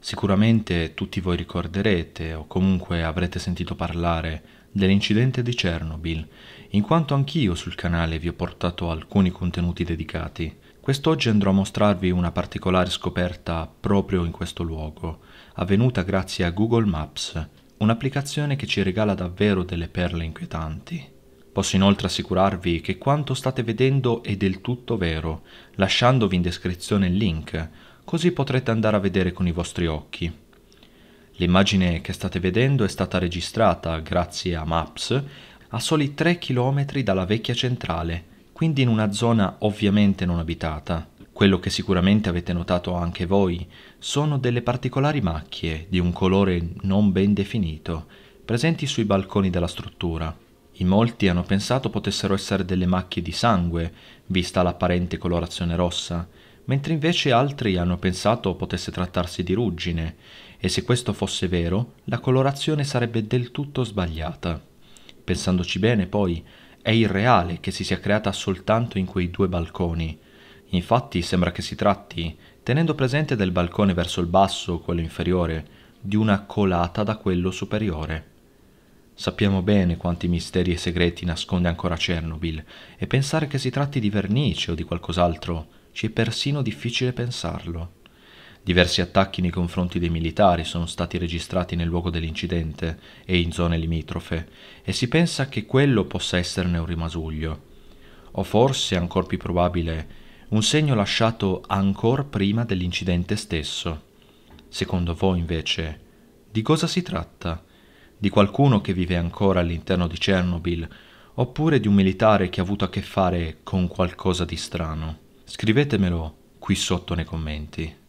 Sicuramente tutti voi ricorderete o comunque avrete sentito parlare dell'incidente di Chernobyl, in quanto anch'io sul canale vi ho portato alcuni contenuti dedicati. Quest'oggi andrò a mostrarvi una particolare scoperta proprio in questo luogo, avvenuta grazie a Google Maps, un'applicazione che ci regala davvero delle perle inquietanti. Posso inoltre assicurarvi che quanto state vedendo è del tutto vero, lasciandovi in descrizione il link così potrete andare a vedere con i vostri occhi. L'immagine che state vedendo è stata registrata, grazie a Maps, a soli 3 km dalla vecchia centrale, quindi in una zona ovviamente non abitata. Quello che sicuramente avete notato anche voi sono delle particolari macchie di un colore non ben definito, presenti sui balconi della struttura. In molti hanno pensato potessero essere delle macchie di sangue, vista l'apparente colorazione rossa, mentre invece altri hanno pensato potesse trattarsi di ruggine, e se questo fosse vero, la colorazione sarebbe del tutto sbagliata. Pensandoci bene, poi, è irreale che si sia creata soltanto in quei due balconi. Infatti sembra che si tratti, tenendo presente del balcone verso il basso, quello inferiore, di una colata da quello superiore. Sappiamo bene quanti misteri e segreti nasconde ancora Chernobyl, e pensare che si tratti di vernice o di qualcos'altro ci è persino difficile pensarlo. Diversi attacchi nei confronti dei militari sono stati registrati nel luogo dell'incidente e in zone limitrofe, e si pensa che quello possa esserne un rimasuglio. O forse, ancor più probabile, un segno lasciato ancor prima dell'incidente stesso. Secondo voi, invece, di cosa si tratta? Di qualcuno che vive ancora all'interno di Chernobyl, oppure di un militare che ha avuto a che fare con qualcosa di strano? Scrivetemelo qui sotto nei commenti.